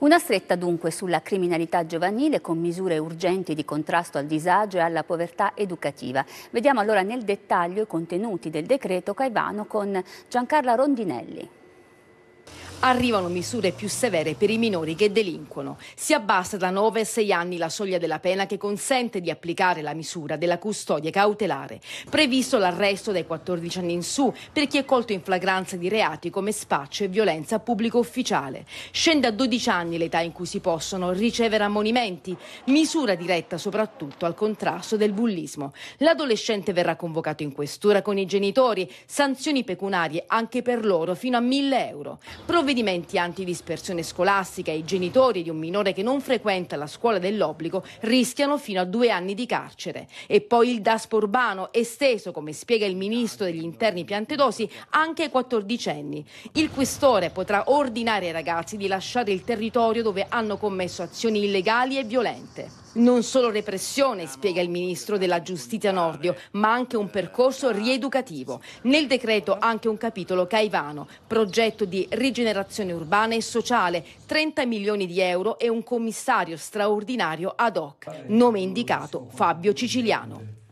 Una stretta dunque sulla criminalità giovanile con misure urgenti di contrasto al disagio e alla povertà educativa. Vediamo allora nel dettaglio i contenuti del decreto Caivano con Giancarla Rondinelli. Arrivano misure più severe per i minori che delinquono. Si abbassa da 9 a 6 anni la soglia della pena che consente di applicare la misura della custodia cautelare. Previsto l'arresto dai 14 anni in su per chi è colto in flagranza di reati come spaccio e violenza pubblico ufficiale. Scende a 12 anni l'età in cui si possono ricevere ammonimenti, misura diretta soprattutto al contrasto del bullismo. L'adolescente verrà convocato in questura con i genitori, sanzioni pecunarie anche per loro fino a 1000 euro. Prove provvedimenti antidispersione scolastica e i genitori di un minore che non frequenta la scuola dell'obbligo rischiano fino a due anni di carcere. E poi il DASPO urbano esteso, come spiega il ministro degli interni Piantedosi, anche ai quattordicenni. Il questore potrà ordinare ai ragazzi di lasciare il territorio dove hanno commesso azioni illegali e violente. Non solo repressione, spiega il ministro della giustizia Nordio, ma anche un percorso rieducativo. Nel decreto anche un capitolo Caivano, progetto di rigenerazione urbana e sociale, 30 milioni di euro e un commissario straordinario ad hoc. Nome indicato Fabio Ciciliano.